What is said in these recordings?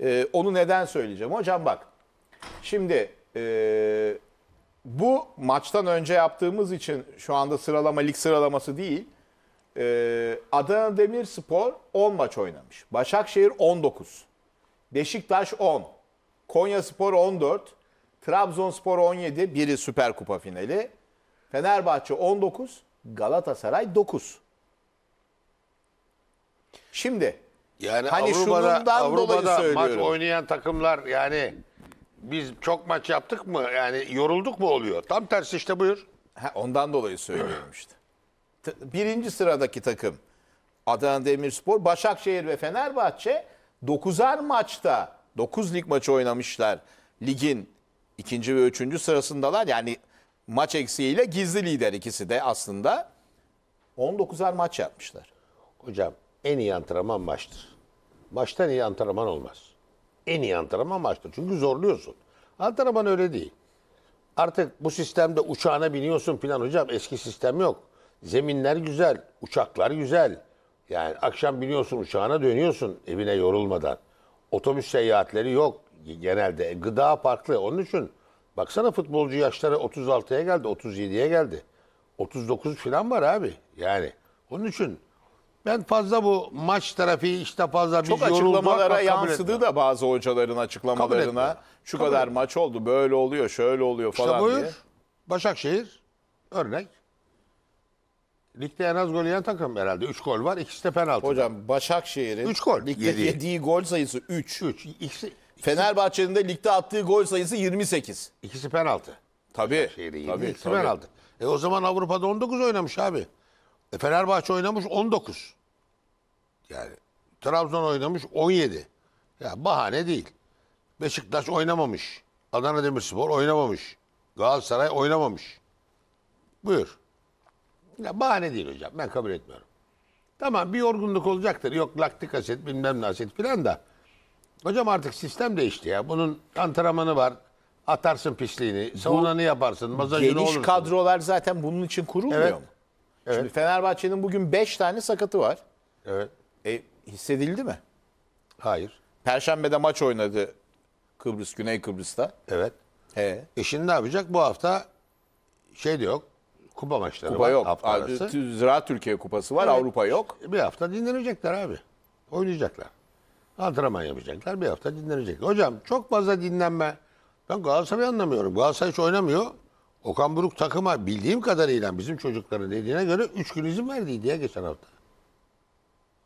E, onu neden söyleyeceğim? Hocam bak. Şimdi e, bu maçtan önce yaptığımız için şu anda sıralama lig sıralaması değil. E, Adana Demirspor 10 maç oynamış. Başakşehir 19. Beşiktaş 10. Konya Spor 14. Trabzonspor 17. Biri Süper Kupa finali. Fenerbahçe 19. Galatasaray 9. Şimdi yani Hani Avrupa'da, şunundan dolayı maç oynayan takımlar yani biz çok maç yaptık mı yani yorulduk mu oluyor? Tam tersi işte buyur. Ha, ondan dolayı söylüyorum işte. Birinci sıradaki takım Adana Demirspor, Başakşehir ve Fenerbahçe 9'ar maçta 9 lig maçı oynamışlar. Ligin ikinci ve üçüncü sırasındalar. Yani maç eksiğiyle gizli lider ikisi de aslında 19'ar maç yapmışlar. Hocam en iyi antrenman maçtır. Maçtan iyi antrenman olmaz. En iyi antrenman maçtır. Çünkü zorluyorsun. Antrenman öyle değil. Artık bu sistemde uçağına biniyorsun plan hocam. Eski sistem yok. Zeminler güzel, uçaklar güzel. Yani akşam biniyorsun uçağına dönüyorsun evine yorulmadan. Otobüs seyahatleri yok genelde. E, gıda farklı. Onun için baksana futbolcu yaşları 36'ya geldi, 37'ye geldi. 39 falan var abi. Yani onun için ben fazla bu maç trafiği işte fazla bir Çok açıklamalara yansıdı da bazı hocaların açıklamalarına. Şu Kabul kadar etmiyor. maç oldu, böyle oluyor, şöyle oluyor falan İşte buyur. diye. Başakşehir örnek. Ligde en az gol yiyen takım herhalde. 3 gol var. ikisi de penaltı. Hocam Başakşehir'in Üç gol ligde yedi. yediği gol sayısı 3. 3. İkisi, Fenerbahçe'nin de ligde attığı gol sayısı 28. İkisi penaltı. Tabii. Şeyde yedi, tabii, ikisi penaltı. E o zaman Avrupa'da 19 oynamış abi. E Fenerbahçe oynamış 19. Yani Trabzon oynamış 17. Ya bahane değil. Beşiktaş oynamamış. Adana Demirspor oynamamış. Galatasaray oynamamış. Buyur. Ya bahane değil hocam. Ben kabul etmiyorum. Tamam bir yorgunluk olacaktır. Yok laktik asit bilmem ne asit filan da. Hocam artık sistem değişti ya. Bunun antrenmanı var. Atarsın pisliğini, savunanı yaparsın, masajını Geniş olursun. kadrolar zaten bunun için kurulmuyor Evet. mu? Şimdi Fenerbahçe'nin bugün 5 tane sakatı var. Evet. E, hissedildi mi? Hayır. Perşembe'de maç oynadı Kıbrıs, Güney Kıbrıs'ta. Evet. He. E şimdi ne yapacak? Bu hafta şey de yok. Kupa maçları Kupa var. yok. Hafta Abi, arası. Ziraat Türkiye Kupası var, Evet. Avrupa yok. Bir hafta dinlenecekler abi. Oynayacaklar. Antrenman yapacaklar. Bir hafta dinlenecek. Hocam çok fazla dinlenme. Ben Galatasaray'ı anlamıyorum. Galatasaray hiç oynamıyor. Okan Buruk takıma bildiğim kadarıyla bizim çocukların dediğine göre 3 gün izin verdi diye geçen hafta.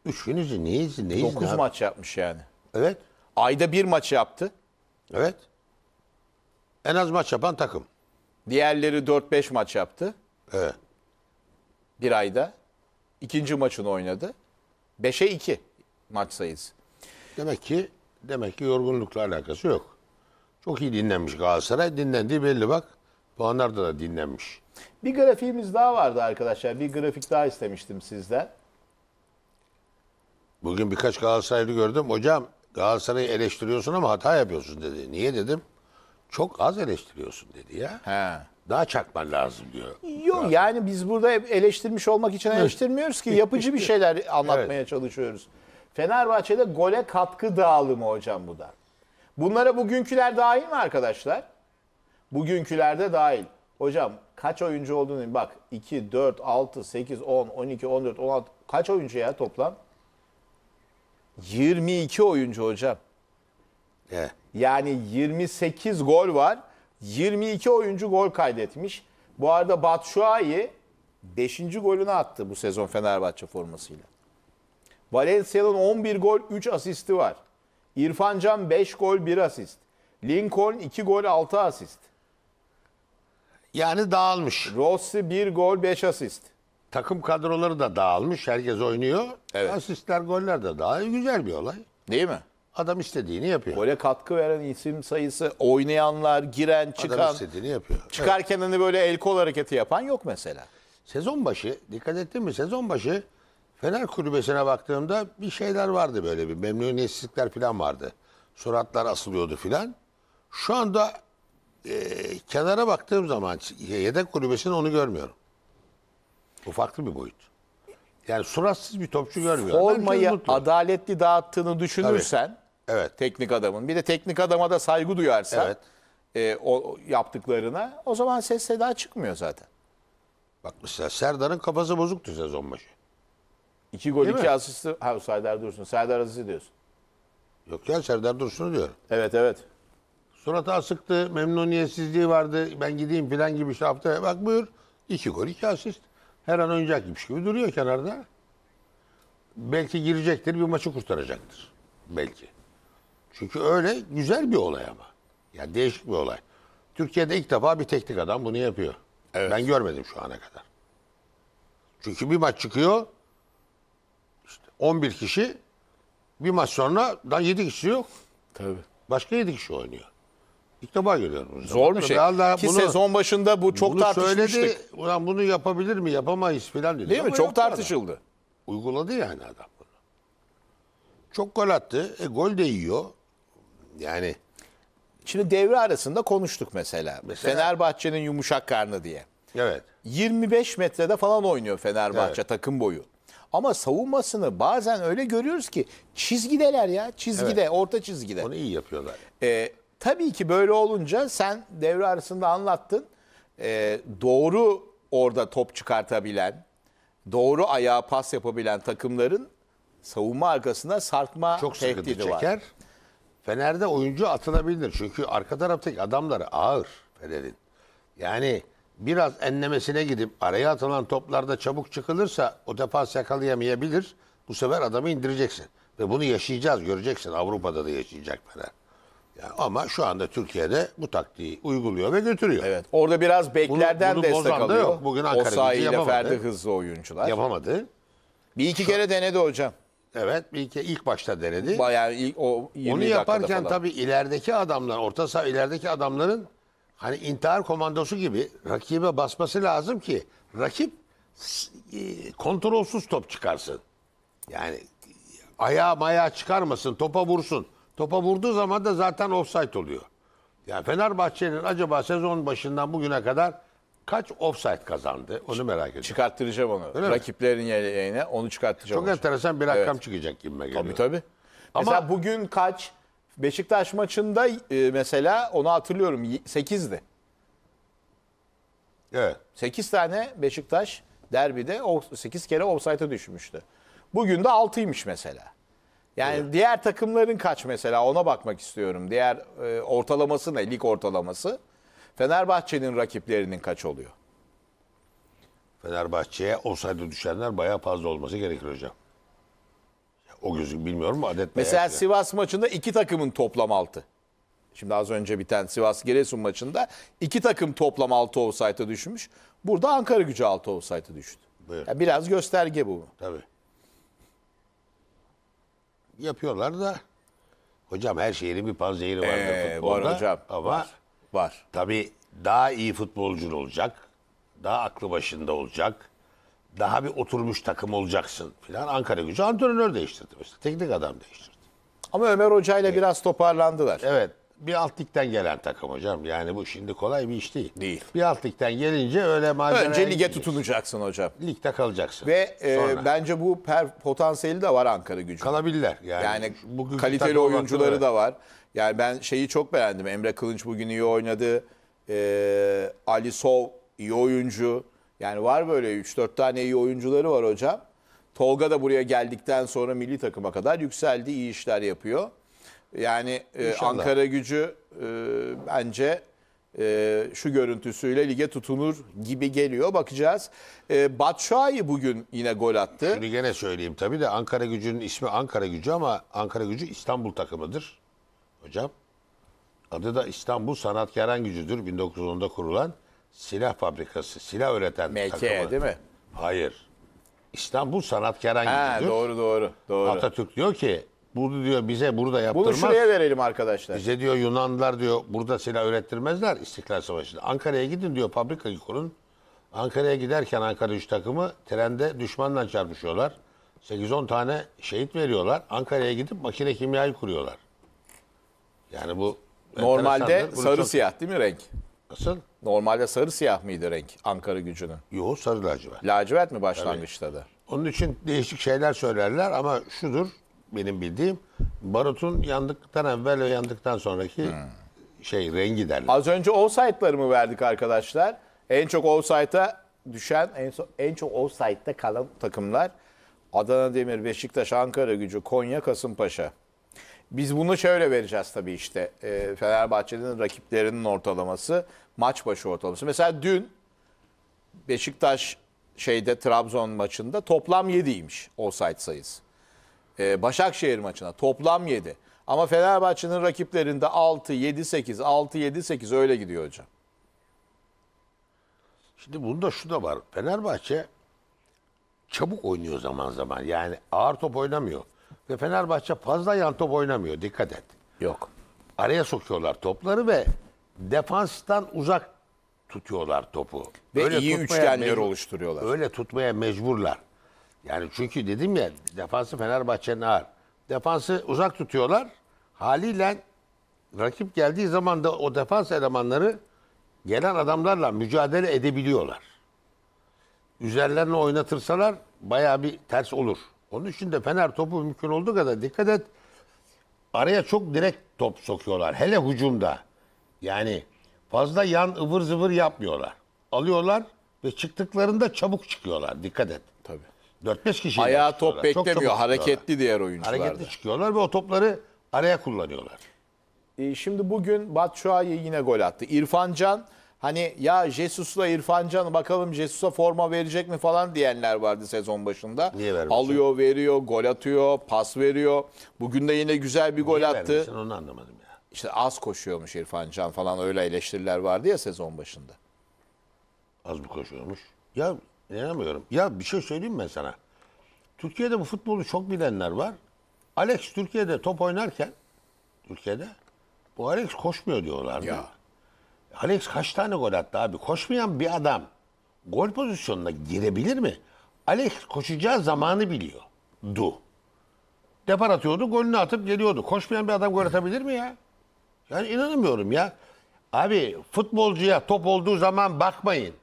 Üç gün izin. Niye izin? Dokuz abi? maç yapmış yani. Evet. Ayda bir maç yaptı. Evet. En az maç yapan takım. Diğerleri 4-5 maç yaptı. Evet. Bir ayda. ikinci maçını oynadı. 5'e 2 maç sayısı. Demek ki demek ki yorgunlukla alakası yok. Çok iyi dinlenmiş Galatasaray. Dinlendiği belli bak. Puanlarda da dinlenmiş. Bir grafiğimiz daha vardı arkadaşlar. Bir grafik daha istemiştim sizden. Bugün birkaç Galatasaraylı gördüm. Hocam Galatasaray'ı eleştiriyorsun ama hata yapıyorsun dedi. Niye dedim? Çok az eleştiriyorsun dedi ya. He. Daha çakman lazım diyor. Yok Biraz. yani biz burada eleştirmiş olmak için eleştirmiyoruz ki. Yapıcı bir şeyler anlatmaya evet. çalışıyoruz. Fenerbahçe'de gole katkı dağılımı hocam bu da. Bunlara bugünküler dahil mi arkadaşlar? Bugünkülerde dahil. Hocam kaç oyuncu olduğunu bak 2, 4, 6, 8, 10, 12, 14, 16 kaç oyuncu ya toplam? 22 oyuncu hocam. He. Yani 28 gol var. 22 oyuncu gol kaydetmiş. Bu arada Batshuayi 5. golünü attı bu sezon Fenerbahçe formasıyla. Valencia'nın 11 gol 3 asisti var. İrfan Can 5 gol 1 asist. Lincoln 2 gol 6 asist. Yani dağılmış. Rossi 1 gol 5 asist takım kadroları da dağılmış. Herkes oynuyor. Evet. Asistler, goller de daha Güzel bir olay. Değil mi? Adam istediğini yapıyor. Gole katkı veren isim sayısı, oynayanlar, giren, çıkan. Adam istediğini yapıyor. Çıkarken hani böyle el kol hareketi yapan yok mesela. Sezon başı, dikkat ettin mi? Sezon başı Fener kulübesine baktığımda bir şeyler vardı böyle bir memnuniyetsizlikler falan vardı. Suratlar asılıyordu falan. Şu anda e, kenara baktığım zaman yedek kulübesinde onu görmüyorum. Bu farklı bir boyut. Yani suratsız bir topçu görmüyor. Şey Formayı adaletli dağıttığını düşünürsen evet. teknik adamın bir de teknik adama da saygı duyarsan evet. e, o yaptıklarına o zaman ses seda çıkmıyor zaten. Bak mesela Serdar'ın kafası bozuktu sezon başı. İki gol Değil iki mi? asisti. Ha Serdar Dursun. Serdar asisti diyorsun. Yok ya Serdar Dursun'u diyor. Evet evet. Suratı asıktı, memnuniyetsizliği vardı. Ben gideyim falan gibi şaftı. Bak buyur. İki gol iki asist her an oynayacakmış gibi duruyor kenarda. Belki girecektir, bir maçı kurtaracaktır. Belki. Çünkü öyle güzel bir olay ama. Yani değişik bir olay. Türkiye'de ilk defa bir teknik adam bunu yapıyor. Evet. Ben görmedim şu ana kadar. Çünkü bir maç çıkıyor, işte 11 kişi, bir maç sonra da 7 kişi yok. Tabii. Başka 7 kişi oynuyor. İlk defa görüyorum. Bunu. Zor bir şey. Allah Ki bunu, sezon başında bu çok bunu tartışmıştık. Söyledi, Ulan bunu yapabilir mi yapamayız falan dedi. Değil Ama mi? Çok tartışıldı. Adam. Uyguladı yani adam bunu. Çok gol attı. E, gol de yiyor. Yani. Şimdi devre arasında konuştuk mesela. mesela Fenerbahçe'nin yumuşak karnı diye. Evet. 25 metrede falan oynuyor Fenerbahçe evet. takım boyu. Ama savunmasını bazen öyle görüyoruz ki çizgideler ya. Çizgide, evet. orta çizgide. Onu iyi yapıyorlar. Ee, Tabii ki böyle olunca sen devre arasında anlattın. E, doğru orada top çıkartabilen, doğru ayağa pas yapabilen takımların savunma arkasında sarkma Çok tehdidi çeker. var. çeker. Fener'de oyuncu atılabilir. Çünkü arka taraftaki adamları ağır Fener'in. Yani biraz enlemesine gidip araya atılan toplarda çabuk çıkılırsa o defans yakalayamayabilir. Bu sefer adamı indireceksin. Ve bunu yaşayacağız göreceksin. Avrupa'da da yaşayacak Fener ama şu anda Türkiye'de bu taktiği uyguluyor ve götürüyor. Evet. Orada biraz beklerden bunu, bunu destek alıyor. Yok. Bugün Ankara Osayi ile yapamadı. Ferdi hızlı oyuncular. Yapamadı. Bir iki şu, kere denedi hocam. Evet, bir iki ilk başta denedi. Bayağı ilk o 20 Onu yaparken tabii ilerideki adamlar, orta saha ilerideki adamların hani intihar komandosu gibi rakibe basması lazım ki rakip e, kontrolsüz top çıkarsın. Yani ayağa maya çıkarmasın, topa vursun. Topa vurduğu zaman da zaten offside oluyor. Yani Fenerbahçe'nin acaba sezon başından bugüne kadar kaç offside kazandı? Onu merak ediyorum. Çıkarttıracağım onu. Öyle Rakiplerin yerine onu çıkarttıracağım. Çok enteresan bir rakam Evet. çıkacak gibi geliyor. Tabii tabii. Ama- mesela bugün kaç? Beşiktaş maçında e, mesela onu hatırlıyorum 8'di. Evet. 8 tane Beşiktaş derbide 8 kere offside'a düşmüştü. Bugün de 6'ymış mesela. Yani evet. diğer takımların kaç mesela ona bakmak istiyorum. Diğer e, ortalaması ne? Lig ortalaması. Fenerbahçe'nin rakiplerinin kaç oluyor? Fenerbahçe'ye olsaydı düşenler bayağı fazla olması gerekir hocam. O gözük bilmiyorum mu adet Mesela yani. Şey. Sivas maçında iki takımın toplam altı. Şimdi az önce biten Sivas Giresun maçında iki takım toplam altı olsaydı düşmüş. Burada Ankara gücü altı olsaydı düştü. Buyur. Yani biraz gösterge bu. Tabii yapıyorlar da hocam her şehrin bir panzehiri vardır ee, futbolda. Var hocam. Ama var. var. Tabii daha iyi futbolcun olacak. Daha aklı başında olacak. Daha bir oturmuş takım olacaksın filan. Ankara gücü antrenör değiştirdi mesela. Teknik adam değiştirdi. Ama Ömer Hoca ile evet. biraz toparlandılar. Evet bir alt ligden gelen takım hocam. Yani bu şimdi kolay bir iş değil. Değil. Bir alt ligden gelince öyle malzeme... Önce lige gidiyorsun. tutunacaksın hocam. Ligde kalacaksın. Ve e, bence bu per, potansiyeli de var Ankara gücü. Kalabilirler. Yani, Yani bugünkü kaliteli oyuncuları da var. Yani ben şeyi çok beğendim. Emre Kılınç bugün iyi oynadı. Ee, Ali Sov iyi oyuncu. Yani var böyle 3-4 tane iyi oyuncuları var hocam. Tolga da buraya geldikten sonra milli takıma kadar yükseldi. iyi işler yapıyor. Yani e, Ankara gücü e, bence e, şu görüntüsüyle lige tutunur gibi geliyor. Bakacağız. E, Batshuayi bugün yine gol attı. Şunu gene söyleyeyim tabii de Ankara gücünün ismi Ankara gücü ama Ankara gücü İstanbul takımıdır. Hocam adı da İstanbul Sanatkaran Gücü'dür. 1910'da kurulan silah fabrikası, silah üreten MK, takımı. değil mi? Hayır. İstanbul Sanatkaran ha, Gücü'dür. Doğru doğru. doğru. Atatürk diyor ki bunu diyor bize burada yaptırmaz. Bunu şuraya verelim arkadaşlar. Bize diyor Yunanlılar diyor burada silah ürettirmezler İstiklal Savaşı'nda. Ankara'ya gidin diyor fabrikayı kurun. Ankara'ya giderken Ankara 3 takımı trende düşmanla çarpışıyorlar. 8-10 tane şehit veriyorlar. Ankara'ya gidip makine kimyayı kuruyorlar. Yani bu Normalde sarı çok- siyah değil mi renk? Nasıl? Normalde sarı siyah mıydı renk Ankara gücünün? Yo sarı lacivert. Lacivert mi başlangıçta da? Onun için değişik şeyler söylerler ama şudur benim bildiğim barutun yandıktan evvel ve yandıktan sonraki şey rengi derler. Az önce offside'larımı verdik arkadaşlar. En çok offside'a düşen, en, so- en çok offside'da kalan takımlar Adana Demir, Beşiktaş, Ankara Gücü, Konya, Kasımpaşa. Biz bunu şöyle vereceğiz tabii işte. e, Fenerbahçe'nin rakiplerinin ortalaması, maç başı ortalaması. Mesela dün Beşiktaş şeyde Trabzon maçında toplam 7'ymiş offside sayısı e, Başakşehir maçına toplam 7. Ama Fenerbahçe'nin rakiplerinde 6, 7, 8, 6, 7, 8 öyle gidiyor hocam. Şimdi bunda şu da var. Fenerbahçe çabuk oynuyor zaman zaman. Yani ağır top oynamıyor. Ve Fenerbahçe fazla yan top oynamıyor. Dikkat et. Yok. Araya sokuyorlar topları ve defanstan uzak tutuyorlar topu. Ve öyle iyi üçgenler mecbur, oluşturuyorlar. Öyle tutmaya mecburlar. Yani çünkü dedim ya defansı Fenerbahçe'nin ağır. Defansı uzak tutuyorlar. Haliyle rakip geldiği zaman da o defans elemanları gelen adamlarla mücadele edebiliyorlar. Üzerlerine oynatırsalar bayağı bir ters olur. Onun için de Fener topu mümkün olduğu kadar dikkat et. Araya çok direkt top sokuyorlar. Hele hücumda. Yani fazla yan ıvır zıvır yapmıyorlar. Alıyorlar ve çıktıklarında çabuk çıkıyorlar. Dikkat et. 4-5 kişi. Ayağı top çıkıyorlar. beklemiyor. Çok, hareketli diğer oyuncular. Hareketli çıkıyorlar ve o topları araya kullanıyorlar. E, şimdi bugün Batshuayi yine gol attı. İrfan Can hani ya Jesus'la İrfan Can bakalım Jesus'a forma verecek mi falan diyenler vardı sezon başında. Niye vermişsin? Alıyor, veriyor, gol atıyor, pas veriyor. Bugün de yine güzel bir gol Niye attı. Vermişsin, onu anlamadım ya. İşte az koşuyormuş İrfan Can falan öyle eleştiriler vardı ya sezon başında. Az mı koşuyormuş? Ya İnanamıyorum. Ya bir şey söyleyeyim ben sana. Türkiye'de bu futbolu çok bilenler var. Alex Türkiye'de top oynarken Türkiye'de bu Alex koşmuyor diyorlardı. Ya. Alex kaç tane gol attı abi? Koşmayan bir adam gol pozisyonuna girebilir mi? Alex koşacağı zamanı biliyor. Du. Depar atıyordu, golünü atıp geliyordu. Koşmayan bir adam gol atabilir mi ya? Yani inanamıyorum ya. Abi futbolcuya top olduğu zaman bakmayın.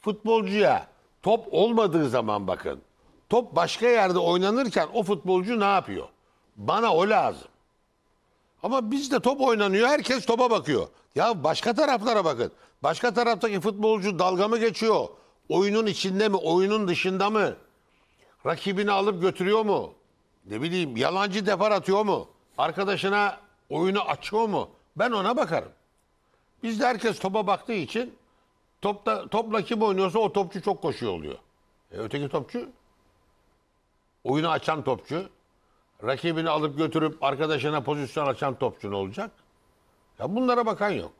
Futbolcuya Top olmadığı zaman bakın. Top başka yerde oynanırken o futbolcu ne yapıyor? Bana o lazım. Ama bizde top oynanıyor. Herkes topa bakıyor. Ya başka taraflara bakın. Başka taraftaki futbolcu dalga mı geçiyor? Oyunun içinde mi? Oyunun dışında mı? Rakibini alıp götürüyor mu? Ne bileyim yalancı defar atıyor mu? Arkadaşına oyunu açıyor mu? Ben ona bakarım. Bizde herkes topa baktığı için Topla, topla kim oynuyorsa o topçu çok koşuyor oluyor. E, öteki topçu oyunu açan topçu. Rakibini alıp götürüp arkadaşına pozisyon açan topçu ne olacak? Ya bunlara bakan yok.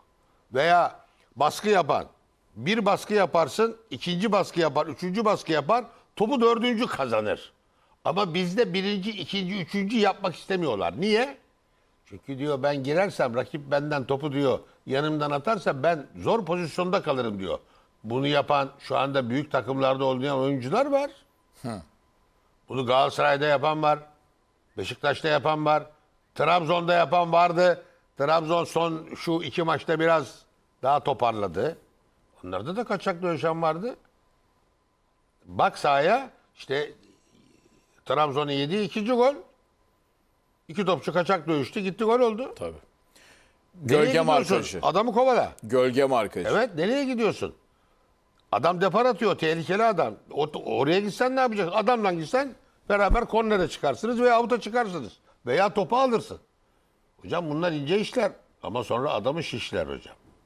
Veya baskı yapan. Bir baskı yaparsın, ikinci baskı yapar, üçüncü baskı yapar, topu dördüncü kazanır. Ama bizde birinci, ikinci, üçüncü yapmak istemiyorlar. Niye? Çünkü diyor ben girersem rakip benden topu diyor yanımdan atarsa ben zor pozisyonda kalırım diyor. Bunu yapan şu anda büyük takımlarda oynayan oyuncular var. Hı. Bunu Galatasaray'da yapan var. Beşiktaş'ta yapan var. Trabzon'da yapan vardı. Trabzon son şu iki maçta biraz daha toparladı. Onlarda da kaçak dönüşen vardı. Bak sahaya işte Trabzon'un yediği ikinci gol. İki topçu kaçak dövüştü. Gitti gol oldu. Tabii. gölge Gölgem Adamı kovala. Gölge arkadaşı. Evet nereye gidiyorsun? Adam depar atıyor. Tehlikeli adam. O, oraya gitsen ne yapacaksın? Adamla gitsen beraber kornere çıkarsınız veya avuta çıkarsınız. Veya topu alırsın. Hocam bunlar ince işler. Ama sonra adamı şişler hocam.